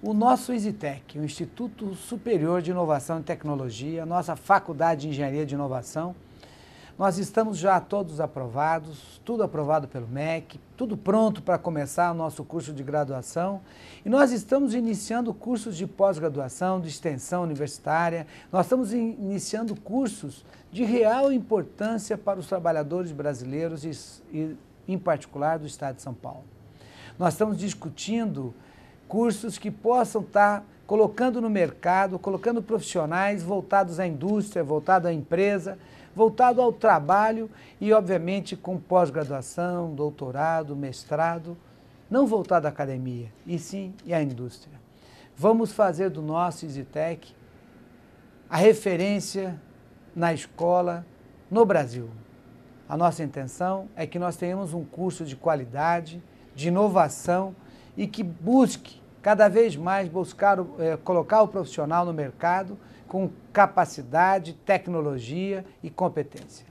O nosso Isitec, o Instituto Superior de Inovação e Tecnologia, nossa Faculdade de Engenharia de Inovação, nós estamos já todos aprovados, tudo aprovado pelo MEC, tudo pronto para começar o nosso curso de graduação. E nós estamos iniciando cursos de pós-graduação, de extensão universitária, nós estamos iniciando cursos de real importância para os trabalhadores brasileiros e, em particular, do Estado de São Paulo. Nós estamos discutindo cursos que possam estar colocando no mercado, colocando profissionais voltados à indústria, voltado à empresa, voltado ao trabalho e, obviamente, com pós-graduação, doutorado, mestrado, não voltado à academia, e sim à indústria. Vamos fazer do nosso EasyTech a referência na escola no Brasil. A nossa intenção é que nós tenhamos um curso de qualidade, de inovação, e que busque cada vez mais buscar, é, colocar o profissional no mercado com capacidade, tecnologia e competência.